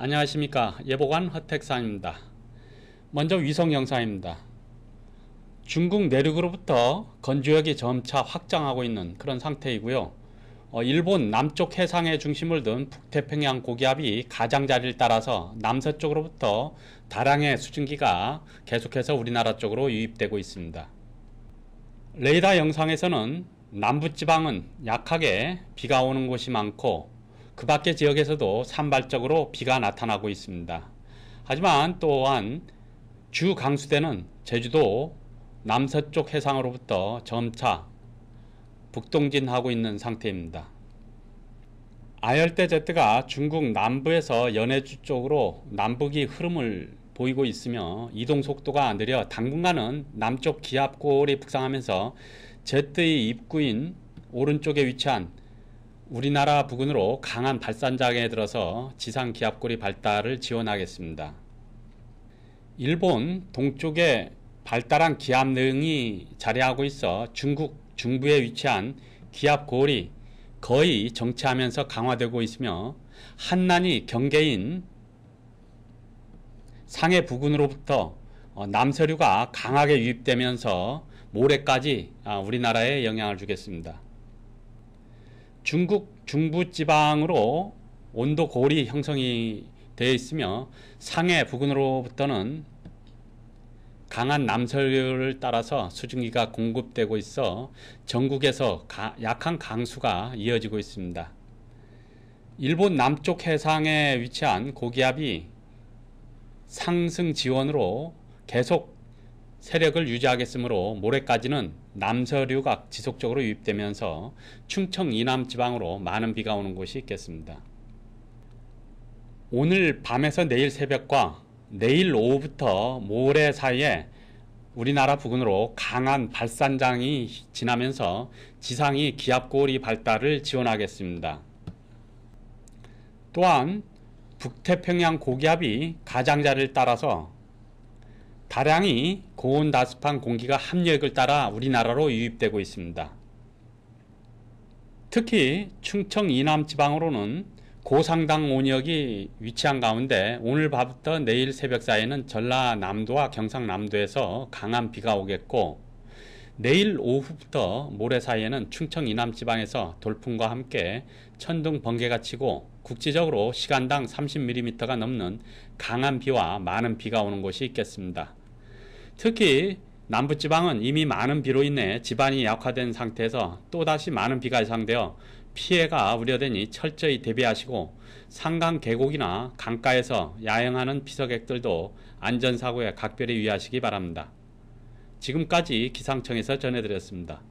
안녕하십니까 예보관 허택사입니다 먼저 위성 영상입니다 중국 내륙으로부터 건조역이 점차 확장하고 있는 그런 상태이고요 어, 일본 남쪽 해상의 중심을 둔 북태평양 고기압이 가장자리를 따라서 남서쪽으로부터 다량의 수증기가 계속해서 우리나라 쪽으로 유입되고 있습니다. 레이더 영상에서는 남부지방은 약하게 비가 오는 곳이 많고 그 밖의 지역에서도 산발적으로 비가 나타나고 있습니다. 하지만 또한 주 강수대는 제주도 남서쪽 해상으로부터 점차 북동진하고 있는 상태입니다. 아열대 제트가 중국 남부에서 연해주 쪽으로 남북이 흐름을 보이고 있으며 이동 속도가 느려 당분간은 남쪽 기압골이 북상하면서 제트의 입구인 오른쪽에 위치한 우리나라 부근으로 강한 발산장에 들어서 지상 기압골이 발달을 지원하겠습니다. 일본 동쪽에 발달한 기압능이 자리하고 있어 중국 중부에 위치한 기압골이 거의 정체하면서 강화되고 있으며 한난이 경계인 상해 부근으로부터 어, 남서류가 강하게 유입되면서 모레까지 아, 우리나라에 영향을 주겠습니다. 중국 중부지방으로 온도 고리 형성이 되어 있으며 상해 부근으로부터는 강한 남설를 따라서 수증기가 공급되고 있어 전국에서 가, 약한 강수가 이어지고 있습니다. 일본 남쪽 해상에 위치한 고기압이 상승 지원으로 계속 세력을 유지하겠으므로 모레까지는 남서류가 지속적으로 유입되면서 충청 이남 지방으로 많은 비가 오는 곳이 있겠습니다. 오늘 밤에서 내일 새벽과 내일 오후부터 모레 사이에 우리나라 부근으로 강한 발산장이 지나면서 지상이 기압골이 발달을 지원하겠습니다. 또한 북태평양 고기압이 가장자를 따라서 다량이 고온 다습한 공기가 합력을 따라 우리나라로 유입되고 있습니다. 특히 충청 이남 지방으로는 고상당 온역이 위치한 가운데 오늘 밤부터 내일 새벽 사이에는 전라남도와 경상남도에서 강한 비가 오겠고 내일 오후부터 모레 사이에는 충청 이남 지방에서 돌풍과 함께 천둥 번개가 치고 국지적으로 시간당 30mm가 넘는 강한 비와 많은 비가 오는 곳이 있겠습니다. 특히 남부지방은 이미 많은 비로 인해 지반이 약화된 상태에서 또다시 많은 비가 예상되어 피해가 우려되니 철저히 대비하시고 산강 계곡이나 강가에서 야영하는 피서객들도 안전사고에 각별히 유의하시기 바랍니다. 지금까지 기상청에서 전해드렸습니다.